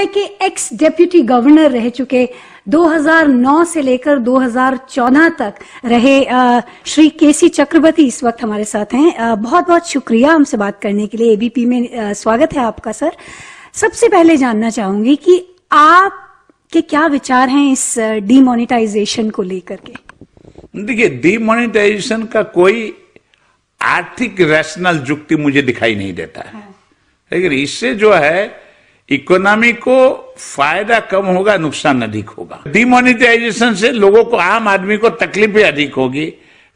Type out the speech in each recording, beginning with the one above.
CBI के x deputy governor रह चुके 2009 से लेकर 2014 तक रहे श्री केसी चक्रवर्ती इस वक्त हमारे साथ हैं बहुत बहुत शुक्रिया हमसे बात करने के लिए एबीपी में स्वागत है आपका सर सबसे पहले जानना चाहूंगी कि आप के क्या विचार हैं इस डीमोनेटाइजेशन को लेकर के देखिए डीमोनेटाइजेशन का कोई आर्थिक रैशनल जुक्ति मुझे दिखाई नहीं देता है हाँ। लेकिन इससे जो है इकोनॉमी को फायदा कम होगा नुकसान अधिक होगा डिमोनिटाइजेशन से लोगों को आम आदमी को तकलीफें अधिक होगी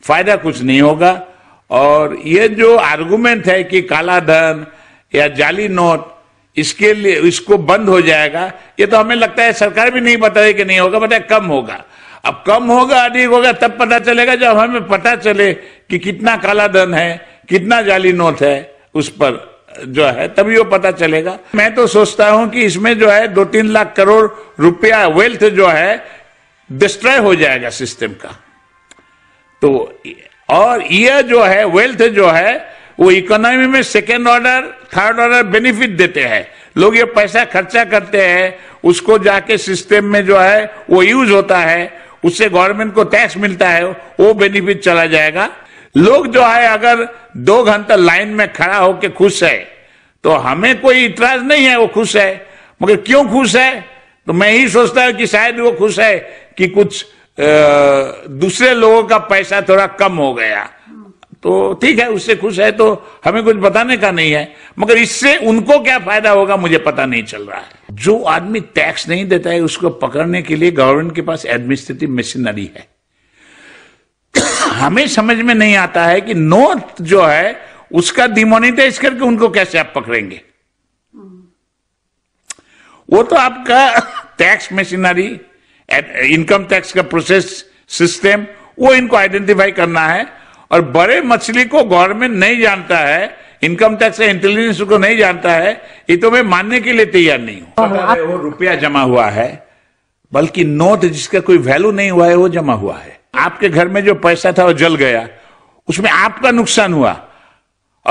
फायदा कुछ नहीं होगा और ये जो आर्गुमेंट है कि काला धन या जाली नोट इसके लिए इसको बंद हो जाएगा ये तो हमें लगता है सरकार भी नहीं बताए कि नहीं होगा बताए कम होगा अब कम होगा अधिक होगा तब पता चलेगा जब हमें पता चले कि कितना काला धन है कितना जाली नोट है उस पर जो है तभी वो पता चलेगा मैं तो सोचता हूं कि इसमें जो है दो तीन लाख करोड़ रुपया वेल्थ जो है डिस्ट्रॉय हो जाएगा सिस्टम का तो और यह जो है वेल्थ जो है वो इकोनॉमी में second order third order benefit देते हैं लोग ये पैसा खर्चा करते हैं उसको जाके सिस्टम में जो है वो यूज होता है उससे गवर्नमेंट को टैक्स मिलता है वो बेनिफिट चला जाएगा लोग जो है अगर दो घंटा लाइन में खड़ा होकर खुश है तो हमें कोई इतराज नहीं है वो खुश है मगर क्यों खुश है तो मैं ही सोचता हूं कि शायद वो खुश है कि कुछ दूसरे लोगों का पैसा थोड़ा कम हो गया तो ठीक है उससे खुश है तो हमें कुछ बताने का नहीं है मगर इससे उनको क्या फायदा होगा मुझे पता नहीं चल रहा है जो आदमी टैक्स नहीं देता है उसको पकड़ने के लिए गवर्नमेंट के पास एडमिनिस्ट्रेटिव मशीनरी है हमें समझ में नहीं आता है कि नोट जो है उसका डिमोनिटाइज करके उनको कैसे आप पकड़ेंगे वो तो आपका टैक्स मशीनरी इनकम टैक्स का प्रोसेस सिस्टम वो इनको आइडेंटिफाई करना है और बड़े मछली को गवर्नमेंट नहीं जानता है इनकम टैक्स इंटेलिजेंस को नहीं जानता है ये तो मैं मानने के लिए तैयार नहीं हूं वो रुपया जमा हुआ है बल्कि नोट जिसका कोई वैल्यू नहीं हुआ है वो जमा हुआ है आपके घर में जो पैसा था वो जल गया उसमें आपका नुकसान हुआ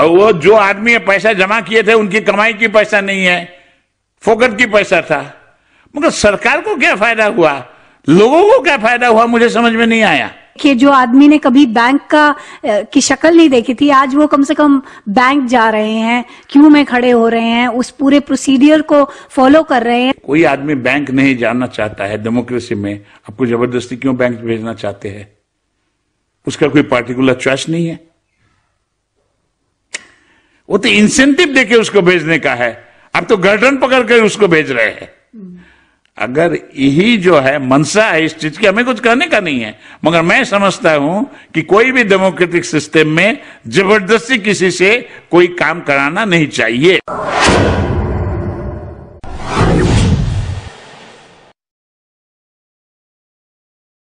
और वो जो आदमी पैसा जमा किए थे उनकी कमाई की पैसा नहीं है फोकट की पैसा था मगर सरकार को क्या फायदा हुआ लोगों को क्या फायदा हुआ मुझे समझ में नहीं आया कि जो आदमी ने कभी बैंक का की शक्ल नहीं देखी थी आज वो कम से कम बैंक जा रहे हैं क्यों में खड़े हो रहे हैं उस पूरे प्रोसीडियर को फॉलो कर रहे हैं कोई आदमी बैंक नहीं जाना चाहता है डेमोक्रेसी में आपको जबरदस्ती क्यों बैंक भेजना चाहते हैं उसका कोई पार्टिकुलर चॉइस नहीं है वो तो इंसेंटिव देके उसको भेजने का है अब तो गर्दन पकड़ कर उसको भेज रहे हैं अगर यही जो है मनसा है इस चीज की हमें कुछ कहने का नहीं है मगर मैं समझता हूं कि कोई भी डेमोक्रेटिक सिस्टम में जबरदस्ती किसी से कोई काम कराना नहीं चाहिए